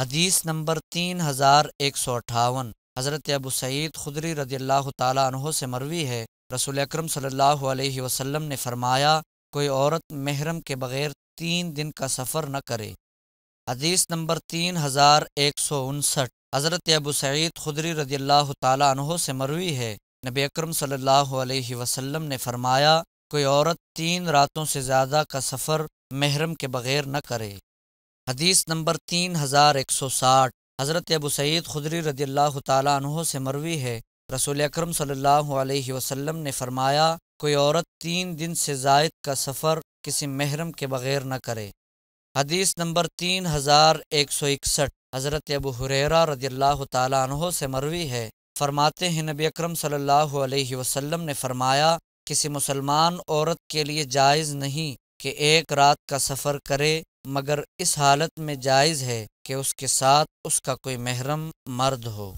हदीस नंबर तीन हज़ार एक सौ अठावन हज़रत अबू सईद खुदरी रदी अल्लाह तह से मरवी है रसूल अक्रम सम ने फरमाया कोई औरत महरम के बग़ैर तीन दिन का सफ़र न करे हदीस नंबर तीन हज़ार एक सौ उनसठ हज़रत अबू सईद खुदरी रदी अल्लाह तह से मरवी है नबी अक्रम सम ने फरमाया कोई औरत तीन रातों से ज़्यादा का सफ़र महरम के बग़ैर न करे हदीस नंबर तीन हज़ार एक सौ साठ हज़रत अबू सईद खुदरी रदी अल्लाह तह से मरवी है रसूल अक्रम सम ने फरमाया कोई औरत तीन दिन से जायद का सफ़र किसी महरम के बगैर न करे हदीस नंबर तीन हज़ार एक सौ इकसठ हज़रत अबू हुरेरा रदी अल्लाह तह से मरवी है फरमाते हैं नबी अक्रम सम ने फरमाया किसी मुसलमान औरत के लिए जायज़ नहीं कि एक रात का सफ़र करे मगर इस हालत में जायज़ है कि उसके साथ उसका कोई महरम मर्द हो